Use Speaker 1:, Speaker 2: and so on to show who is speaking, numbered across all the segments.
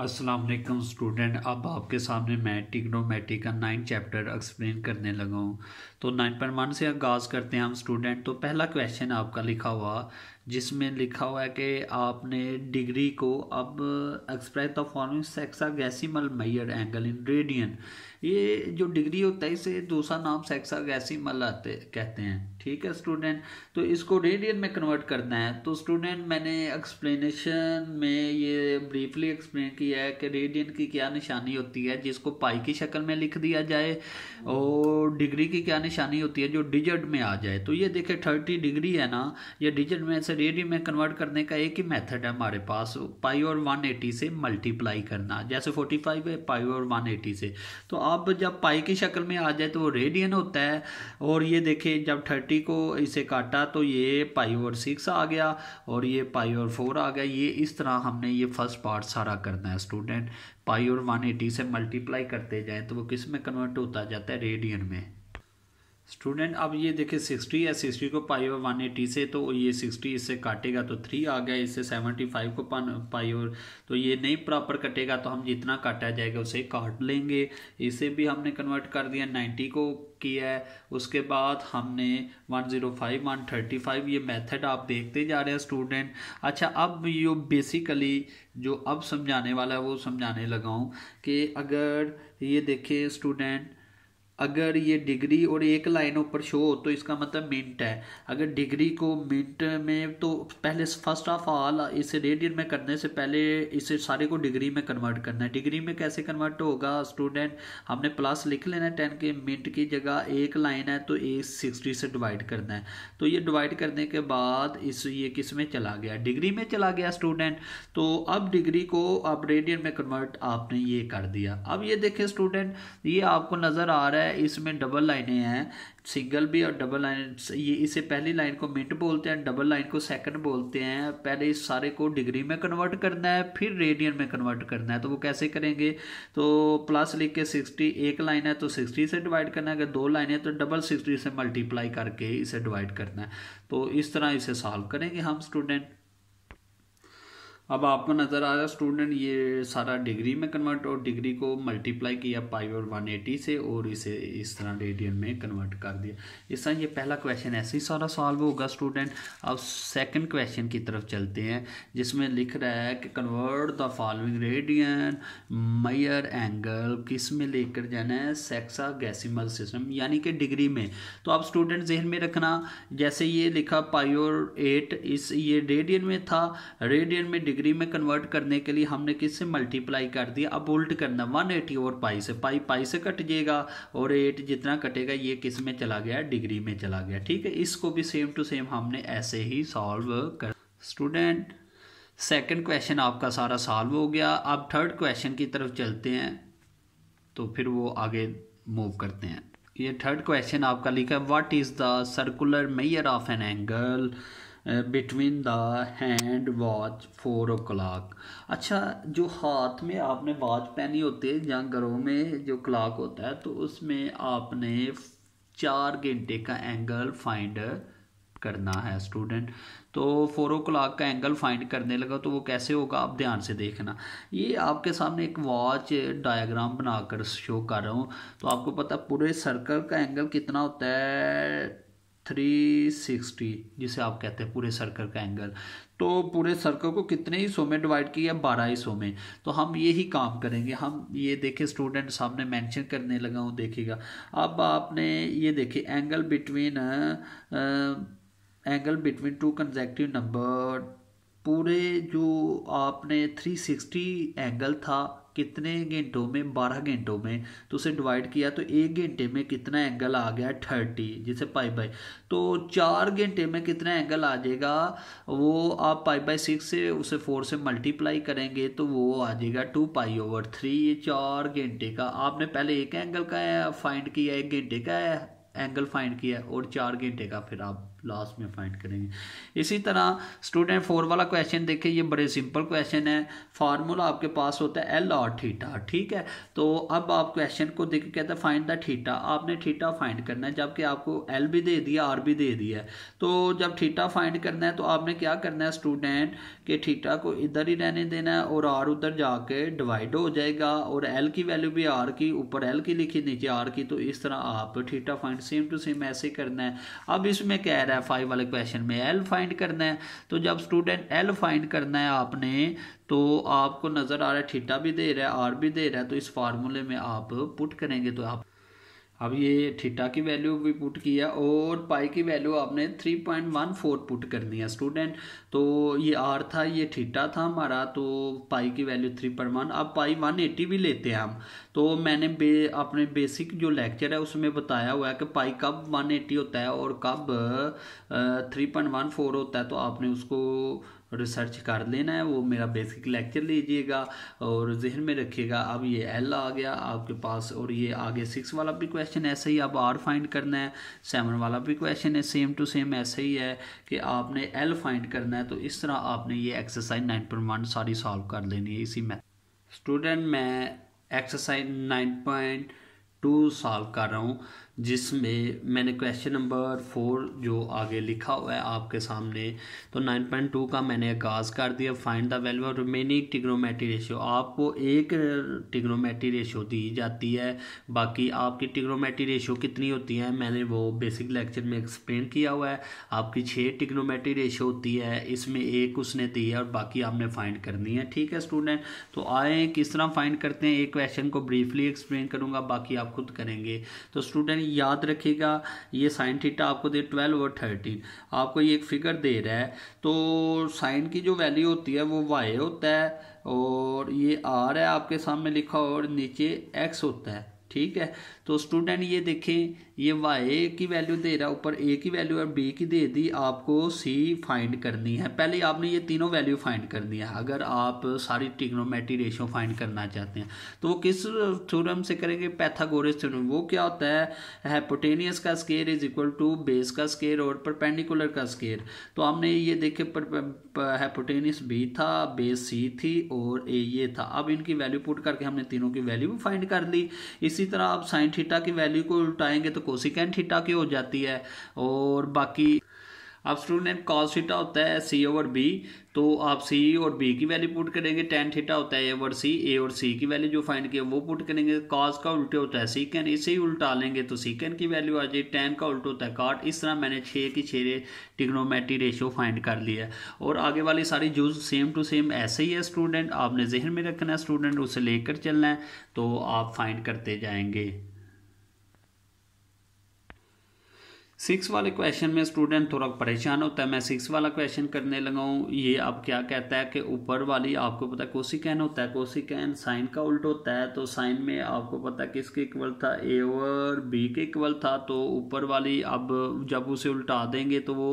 Speaker 1: अस्सलाम वालेकुम स्टूडेंट अब आपके सामने मैं टिग्नोमेट्रिक का नाइन चैप्टर एक्सप्लेन करने लगा हूँ तो नाइन पॉइंट वन से आगाज़ करते हैं हम स्टूडेंट तो पहला क्वेश्चन आपका लिखा हुआ जिसमें लिखा हुआ है कि आपने डिग्री को अब express of following sexagesimal measure angle in radian ये जो डिग्री होता है इसे दूसरा नाम सेक्सा गैसीमल आते कहते हैं ठीक है स्टूडेंट तो इसको रेडियन में कन्वर्ट करना है तो स्टूडेंट मैंने एक्सप्लेनेशन में ये ब्रीफली एक्सप्लेन किया है कि रेडियन की क्या निशानी होती है जिसको पाई की शक्ल में लिख दिया जाए और डिग्री की क्या निशानी होती है जो डिजिट में आ जाए तो ये देखे थर्टी डिग्री है ना ये डिजिट में से रेडी में कन्वर्ट करने का एक ही मेथड है हमारे पास पाई और 180 से मल्टीप्लाई करना जैसे 45 है पाई और 180 से तो अब जब पाई की शक्ल में आ जाए तो वो रेडियन होता है और ये देखें जब 30 को इसे काटा तो ये पाई और 6 आ गया और ये पाई और 4 आ गया ये इस तरह हमने ये फर्स्ट पार्ट सारा करना है स्टूडेंट पाई और 180 से मल्टीप्लाई करते जाएँ तो वो किस में कन्वर्ट होता जाता है रेडियन में स्टूडेंट अब ये देखे सिक्सटी है सिक्सटी को पाई ओवर वन एटी से तो ये सिक्सटी इससे काटेगा तो थ्री आ गया इससे सेवनटी फाइव को पाई ओवर तो ये नहीं प्रॉपर कटेगा तो हम जितना काटा जाएगा उसे काट लेंगे इसे भी हमने कन्वर्ट कर दिया नाइन्टी को किया है उसके बाद हमने 105 135 ये मेथड आप देखते जा रहे हैं स्टूडेंट अच्छा अब यो बेसिकली जो अब समझाने वाला है वो समझाने लगा हूँ कि अगर ये देखे स्टूडेंट अगर ये डिग्री और एक लाइन ऊपर शो हो तो इसका मतलब मिनट है अगर डिग्री को मिनट में तो पहले फर्स्ट ऑफ ऑल इसे रेडियन में करने से पहले इसे सारे को डिग्री में कन्वर्ट करना है डिग्री में कैसे कन्वर्ट होगा स्टूडेंट हमने प्लस लिख लेना है टेन के मिनट की जगह एक लाइन है तो एक सिक्सटी से डिवाइड करना है तो ये डिवाइड करने के बाद इस ये किस में चला गया डिग्री में चला गया स्टूडेंट तो अब डिग्री को अब रेडियन में कन्वर्ट आपने ये कर दिया अब ये देखें स्टूडेंट ये आपको नज़र आ रहा है है इसमें डबल लाइनें हैं सिंगल भी और डबल लाइन ये इसे पहली लाइन को मिनट बोलते हैं डबल लाइन को सेकंड बोलते हैं पहले इस सारे को डिग्री में कन्वर्ट करना है फिर रेडियन में कन्वर्ट करना है तो वो कैसे करेंगे तो प्लस लिख के सिक्सटी एक लाइन है तो सिक्सटी से डिवाइड करना है अगर दो लाइन है तो डबल सिक्सटी से मल्टीप्लाई करके इसे डिवाइड करना है तो इस तरह इसे सॉल्व करेंगे हम स्टूडेंट अब आपको नज़र आ रहा है स्टूडेंट ये सारा डिग्री में कन्वर्ट और डिग्री को मल्टीप्लाई किया पाई और 180 से और इसे इस तरह रेडियन में कन्वर्ट कर दिया इस तरह ये पहला क्वेश्चन ऐसे ही सारा सॉल्व होगा स्टूडेंट अब सेकंड क्वेश्चन की तरफ चलते हैं जिसमें लिख रहा है कि convert the following radian measure angle किस में लेकर जाना है सेक्सा गैसीमल सिस्टम यानी कि डिग्री में तो आप स्टूडेंट जहन में रखना जैसे ये लिखा पाई और एट इस ये रेडियन में था रेडियन में डिग्री डिग्री में कन्वर्ट करने के लिए हमने किससे मल्टीप्लाई कर दिया अब उल्ट करना वन एटी और पाई से पाई पाई से कट जाएगा और एट जितना कटेगा ये किस में चला गया डिग्री में चला गया ठीक है इसको भी सेम टू सेम हमने ऐसे ही सॉल्व कर स्टूडेंट सेकेंड क्वेश्चन आपका सारा सॉल्व हो गया अब थर्ड क्वेश्चन की तरफ चलते हैं तो फिर वो आगे मूव करते हैं ये थर्ड क्वेश्चन आपका लिखा है what is the circular measure of an angle between the hand watch four o'clock अच्छा जो हाथ में आपने वॉच पहनी होती है या घरों में जो क्लाक होता है तो उसमें आपने चार घंटे का एंगल फाइंड करना है स्टूडेंट तो फोर ओ क्लाक का एंगल फाइंड करने लगा तो वो कैसे होगा आप ध्यान से देखना ये आपके सामने एक वॉच डायग्राम बनाकर शो कर रहा हूँ तो आपको पता पूरे सर्कल का एंगल कितना होता है 360 जिसे आप कहते हैं पूरे सर्कल का एंगल तो पूरे सर्कल को कितने ही सौ में डिवाइड किया बारह ही सौ में तो हम यही काम करेंगे हम ये देखे स्टूडेंट सामने मेंशन करने लगा हूँ देखिएगा अब आपने ये देखे angle between angle between two consecutive number पूरे जो आपने 360 एंगल था कितने घंटों में बारह घंटों में तो उसे डिवाइड किया तो एक घंटे में कितना एंगल आ गया थर्टी जिसे पाई बाई तो चार घंटे में कितना एंगल आ जाएगा वो आप पाई बाई सिक्स से उसे फोर से मल्टीप्लाई करेंगे तो वो आ जाएगा टू पाई ओवर थ्री ये चार घंटे का आपने पहले एक एंगल का फाइंड किया एक घंटे का एंगल फाइंड किया और चार घंटे का फिर आप लास्ट में फाइंड करेंगे इसी तरह स्टूडेंट फोर वाला क्वेश्चन देखें ये बड़े सिंपल क्वेश्चन है फार्मूला आपके पास होता है एल और थीटा ठीक है तो अब आप क्वेश्चन को देख कहते हैं फाइंड द थीटा आपने थीटा फाइंड करना है जबकि आपको एल भी दे दिया आर भी दे दिया है तो जब थीटा फाइंड करना है तो आपने क्या करना है स्टूडेंट के थीटा को इधर ही रहने देना है और आर उधर जाके डिवाइड हो जाएगा और एल की वैल्यू भी आर की ऊपर एल की लिखी नीचे आर की तो इस तरह आप theta find same to same ऐसे करना है अब इसमें कह रहे रहा है फाइव वाले क्वेश्चन में एल फाइंड करना है तो जब स्टूडेंट एल फाइंड करना है आपने तो आपको नज़र आ रहा है ठीटा भी दे रहा है आर भी दे रहा है तो इस फार्मूले में आप पुट करेंगे तो आप अब ये थीटा की वैल्यू भी पुट किया और पाई की वैल्यू आपने 3.14 पुट करनी है स्टूडेंट तो ये आर था ये थीटा था हमारा तो पाई की वैल्यू 3.1 अब पाई 180 भी लेते हैं हम तो मैंने बे अपने बेसिक जो लेक्चर है उसमें बताया हुआ है कि पाई कब 180 होता है और कब 3.14 होता है तो आपने उसको रिसर्च कर लेना है वो मेरा बेसिक लेक्चर लीजिएगा और जहन में रखिएगा अब ये एल आ गया आपके पास और ये आगे सिक्स वाला भी क्वेश्चन ऐसे ही अब आर फाइंड करना है सेवन वाला भी क्वेश्चन है सेम टू सेम ऐसे ही है कि आपने एल फाइंड करना है तो इस तरह आपने ये एक्सरसाइज नाइन पॉइंट वन सारी सॉल्व कर लेनी है इसी में स्टूडेंट मैं exercise nine point two solve कर रहा हूँ जिसमें मैंने क्वेश्चन नंबर फोर जो आगे लिखा हुआ है आपके सामने तो नाइन पॉइंट टू का मैंने आगाज़ कर दिया find the value of remaining trigonometry ratio आपको एक टिग्नोमेट्री रेशियो दी जाती है बाकी आपकी टिग्नोमेट्री रेशियो कितनी होती है मैंने वो बेसिक लेक्चर में एक्सप्लेन किया हुआ है आपकी छः टिग्नोमेट्री रेशियो होती है इसमें एक उसने दी है और बाकी आपने फाइंड करनी है ठीक है स्टूडेंट तो आए किस तरह फाइंड करते हैं एक क्वेश्चन को ब्रीफली एक्सप्लेन करूँगा बाकी आप खुद करेंगे तो स्टूडेंट याद रखेगा ये साइन थीटा आपको दे ट्वेल्व और थर्टीन आपको ये एक फिगर दे रहा है तो साइन की जो वैल्यू होती है वो वाई होता है और ये आर है आपके सामने लिखा और नीचे एक्स होता है ठीक है तो स्टूडेंट ये देखें ये वाई की वैल्यू दे रहा है ऊपर ए की वैल्यू और बी की दे दी आपको सी फाइंड करनी है पहले आपने ये तीनों वैल्यू फाइंड करनी है अगर आप सारी टिग्नोमेट्री रेशियो फाइंड करना चाहते हैं तो वो किस थ्योरम से करेंगे पैथागोरस थ्योरम वो क्या होता है हैपोटेनियस का square is equal to base का स्केयर और परपेंडिकुलर का स्केयर तो आपने ये देखे पर हेपोटेनिस बी था बेस सी थी और ए ये था अब इनकी वैल्यू पुट करके हमने तीनों की वैल्यू फाइंड कर ली इसी तरह आप साइन थीटा की वैल्यू को उल्टाएंगे तो कोसिकैन थीटा की हो जाती है और बाकी अब स्टूडेंट कॉस थीटा होता है सी ओवर बी तो आप सी और बी की वैल्यू पुट करेंगे टेन थीटा होता है ए ओवर सी ए और सी की वैल्यू जो फाइंड किया वो पुट करेंगे कॉस का उल्टे होता है सीकेन इसे ही उल्टा लेंगे तो सीकेन की वैल्यू आ जाए टेन का उल्टा होता है काट इस तरह मैंने छः की छः टिग्नोमेट्री रेशियो फाइंड कर लिया और आगे वाली सारी जूज सेम टू सेम ऐसे ही है स्टूडेंट आपने जहन में रखना है स्टूडेंट उसे लेकर चलना है तो आप फाइंड करते जाएंगे सिक्स वाले क्वेश्चन में स्टूडेंट थोड़ा परेशान होता है मैं सिक्स वाला क्वेश्चन करने लगा हूँ ये अब क्या कहता है कि ऊपर वाली आपको पता है कैन होता है कैन साइन का उल्ट होता है तो साइन में आपको पता है किसके इक्वल था ए और बी के इक्वल था तो ऊपर वाली अब जब उसे उल्टा देंगे तो वो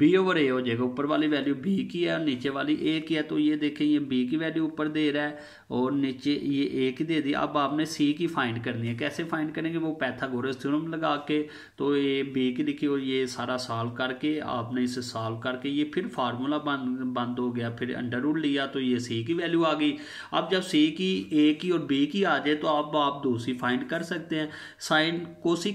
Speaker 1: बी ओवर ए हो जाएगा ऊपर वाली वैल्यू बी की है और नीचे वाली ए की है तो ये देखें ये बी की वैल्यू ऊपर दे रहा है और नीचे ये एक ही दे दिया अब आपने सी की फाइंड करनी है कैसे फाइंड करेंगे वो पैथागोरस थ्योरम लगा के तो ये बी की लिखी और ये सारा सॉल्व करके आपने इसे सॉल्व करके ये फिर फार्मूला बंद बंद हो गया फिर अंडर रूट लिया तो ये सी की वैल्यू आ गई अब जब सी की ए की और बी की आ जाए तो अब आप दूसरी फाइंड कर सकते हैं साइन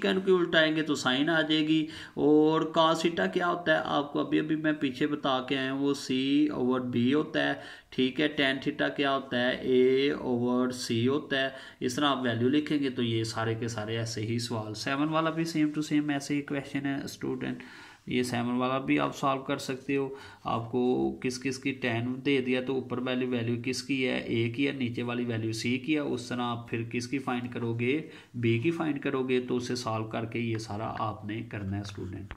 Speaker 1: कैन के उल्टाएंगे तो साइन आ जाएगी और कासिटा क्या होता है आपको अभी अभी मैं पीछे बता के आया हूँ वो सी और बी होता है ठीक है टेन थीटा क्या होता है ए ओवर सी होता है इस तरह आप वैल्यू लिखेंगे तो ये सारे के सारे ऐसे ही सवाल सेवन वाला भी सेम टू सेम ऐसे ही क्वेश्चन है स्टूडेंट ये सेवन वाला भी आप सॉल्व कर सकते हो आपको किस किस की टेन दे दिया तो ऊपर वाली वैल्यू किसकी है ए की है नीचे वाली वैल्यू सी की है उस तरह आप फिर किसकी फाइंड करोगे बी की फाइंड करोगे तो उसे सॉल्व करके ये सारा आपने करना है स्टूडेंट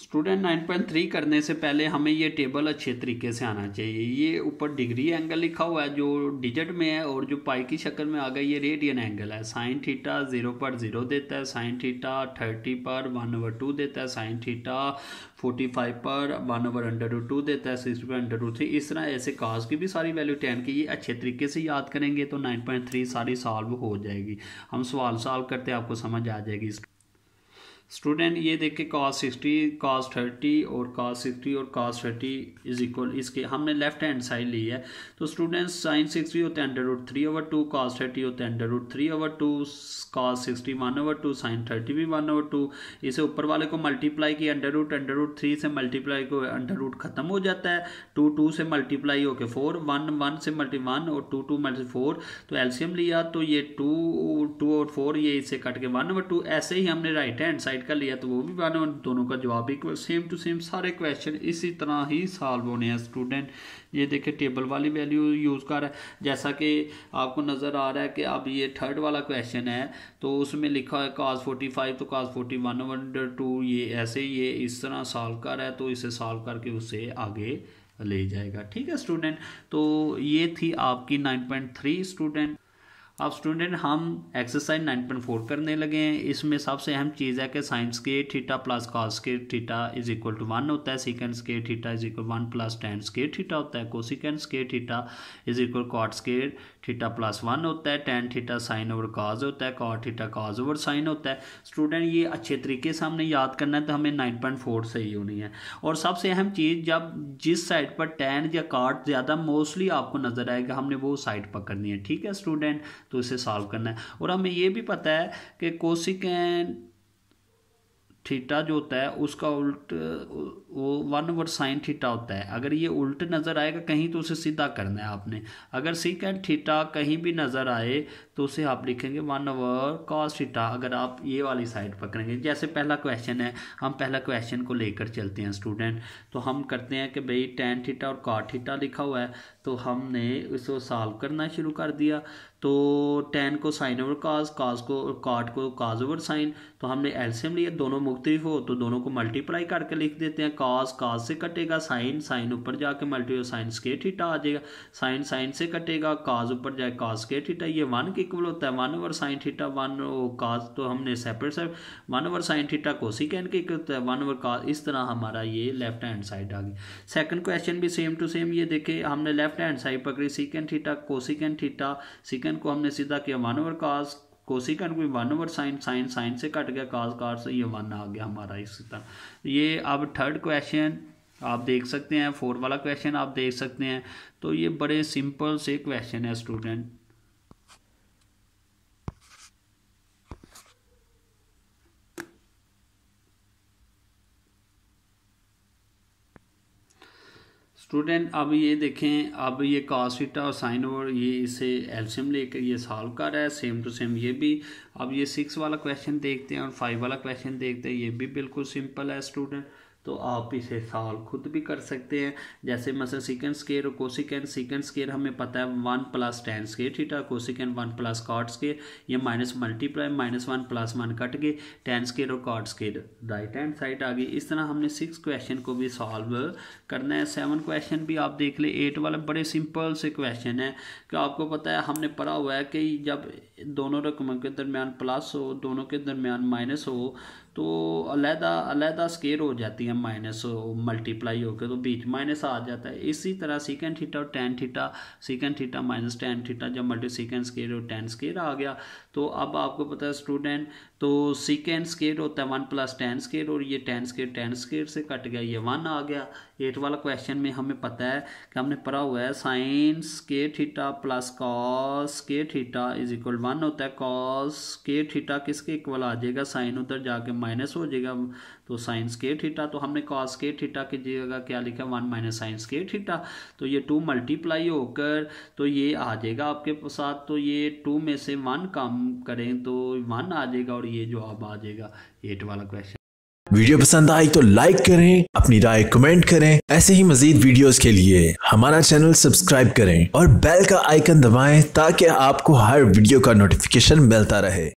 Speaker 1: स्टूडेंट 9.3 करने से पहले हमें ये टेबल अच्छे तरीके से आना चाहिए ये ऊपर डिग्री एंगल लिखा हुआ है जो डिजिट में है और जो पाई की शक्ल में आ गया ये रेडियन एंगल है साइन थीटा जीरो पर जीरो देता है साइन थीटा थर्टी पर वन ओवर टू देता है साइन थीटा फोर्टी फाइव पर वन ओवर अंडर टू देता है सिक्सटी पर अंडर टू थ्री इस तरह ऐसे काज की भी सारी वैल्यू टेन की ये अच्छे तरीके से याद करेंगे तो नाइन पॉइंट थ्री सारी सॉल्व हो जाएगी हम सवाल सॉल्व करते आपको समझ आ जाएगी स्टूडेंट ये देख के कॉस सिक्सटी कॉस थर्टी और कॉस सिक्सटी और कॉस थर्टी इज इक्वल इसके हमने लेफ्ट हैंड साइड ली है तो स्टूडेंट्स साइन सिक्सटी होते हैं under root three over two cos thirty होते हैं under root three over two cos sixty one over two sine thirty भी वन ओवर टू इसे ऊपर वाले को मल्टीप्लाई किया under root under root three से मल्टीप्लाई को अंडर रूट खत्म हो जाता है टू टू से मल्टीप्लाई होके फोर वन वन से मल्टी वन और टू टू मल्टी फोर तो एल्शियम लिया तो ये टू टू और फोर ये इसे कट के वन ओवर टू ऐसे ही हमने राइट हैंड साइड डिवाइड कर लिया तो वो भी वन और दोनों का जवाब इक्वल सेम टू सेम सारे क्वेश्चन इसी तरह ही सॉल्व होने हैं स्टूडेंट ये देखे टेबल वाली वैल्यू यूज़ कर रहा है जैसा कि आपको नज़र आ रहा है कि अब ये थर्ड वाला क्वेश्चन है तो उसमें लिखा है काज फोर्टी फाइव तो cos forty one one two ये ऐसे ये इस तरह सॉल्व कर रहा है तो इसे सॉल्व करके उसे आगे ले जाएगा ठीक है स्टूडेंट तो ये थी आपकी नाइन पॉइंट थ्री स्टूडेंट अब स्टूडेंट हम एक्सरसाइज 9.4 करने लगे हैं इसमें सबसे अहम चीज़ है कि साइंस के थीटा प्लस कॉस के theta is equal to one होता है सिकेंड के theta is equal one plus tans के थीटा होता है कोसिकेंस के थीटा इज इक्वल कॉट्स के थीटा प्लस वन होता है tan theta sine over cos होता है cot theta cos over sine होता है स्टूडेंट ये अच्छे तरीके से हमने याद करना है तो हमें नाइन पॉइंट फोर सही होनी है और सबसे अहम चीज़ जब जिस साइड पर टेन या कार्ड ज़्यादा मोस्टली आपको नज़र आएगा हमने वो साइड पकड़नी है ठीक है स्टूडेंट तो इसे सॉल्व करना है और हमें ये भी पता है कि कोशिकैन थीटा जो होता है उसका उल्ट वो वन ओवर साइन थीटा होता है अगर ये उल्ट नज़र आएगा कहीं तो उसे सीधा करना है आपने अगर सीकेंड थीटा कहीं भी नज़र आए तो उसे आप लिखेंगे वन ओवर कॉस थीटा अगर आप ये वाली साइड पकड़ेंगे जैसे पहला क्वेश्चन है हम पहला क्वेश्चन को लेकर चलते हैं स्टूडेंट तो हम करते हैं कि भाई टेन थीटा और कॉ थीटा लिखा हुआ है तो हमने इसको सॉल्व करना शुरू कर दिया तो टेन को साइन ओवर काज काज को काट को काज ओवर साइन तो हमने एल्सियम लिया दोनों मुख्तलिफ हो तो दोनों को मल्टीप्लाई करके लिख देते हैं काज काज से कटेगा साइन साइन ऊपर जाके मल्टी साइन स्के ठीटा आ जाएगा साइन साइन से कटेगा काज ऊपर जाए काज स्के ठीटा ये वन के इक्वल होता है one over sine theta one cos तो हमने सेपरेट से वन ओवर साइन ठीटा को कैन के इक्वल होता है वन ओवर काज इस तरह हमारा ये लेफ्ट हैंड साइड आ गया सेकेंड क्वेश्चन भी सेम टू सेम ये देखे हमने लेफ्ट लेफ्ट हैंड साइड पकड़ी secant theta cosecant theta secant को हमने सीधा किया वन ओवर काज कोसिकन भी one over sine sine sine से कट गया काज कार से ये वन आ गया हमारा इसी तरह ये अब थर्ड क्वेश्चन आप देख सकते हैं फोर वाला क्वेश्चन आप देख सकते हैं तो ये बड़े सिंपल से क्वेश्चन है स्टूडेंट स्टूडेंट अब ये देखें अब ये कॉसिटा और साइन और ये इसे एल्शियम लेकर ये सॉल्व कर रहा है सेम टू सेम ये भी अब ये सिक्स वाला क्वेश्चन देखते हैं और फाइव वाला क्वेश्चन देखते हैं ये भी बिल्कुल सिंपल है स्टूडेंट तो आप इसे सॉल्व खुद भी कर सकते हैं जैसे मसल सिकेंड स्केयर और कोसिकेंड सिकेंड स्केयर हमें पता है one plus tan square theta cosecant one plus cot square ये minus multiply minus one plus one cut गए टेन स्केयर और cot square right hand side आ गई इस तरह हमने सिक्स क्वेश्चन को भी सॉल्व करना है सेवन क्वेश्चन भी आप देख लें एट वाले बड़े सिंपल से क्वेश्चन है कि आपको पता है हमने पढ़ा हुआ है कि जब दोनों रकमों के दरमियान प्लस हो दोनों के दरमियान माइनस हो तो अलहदा अलहदा स्केयर हो जाती है माइनस मल्टीप्लाई होकर तो बीच माइनस आ जाता है इसी तरह सिकेंड थीटा और tan theta secant theta minus tan theta जब मल्टी सिकेंड स्केयर और टेन स्केयर आ गया तो अब आपको पता है स्टूडेंट तो सिकेंड स्केयर होता है वन प्लस टेन स्केयर और ये टेन स्केयर टेन स्केयर से कट गया ये वन आ गया एट वाला क्वेश्चन में हमें पता है कि हमने पढ़ा हुआ है साइंस के ठीटा प्लस कॉस के ठीटा इज इक्वल वन होता है कॉस के ठीटा किसके इक्वल आ जाएगा साइन उधर जाके माइनस हो जाएगा तो साइंस के ठीटा तो हमने कॉस के ठीटा की जगह क्या लिखा वन माइनस साइंस के ठीटा तो ये टू मल्टीप्लाई होकर तो ये आ जाएगा आपके साथ तो ये टू में से वन कम करें तो वन आ जाएगा और ये जवाब आ जाएगा एट वाला क्वेश्चन वीडियो पसंद आई तो लाइक करें अपनी राय कमेंट करें ऐसे ही मजीद वीडियोस के लिए हमारा चैनल सब्सक्राइब करें और बेल का आइकन दबाएं ताकि आपको हर वीडियो का नोटिफिकेशन मिलता रहे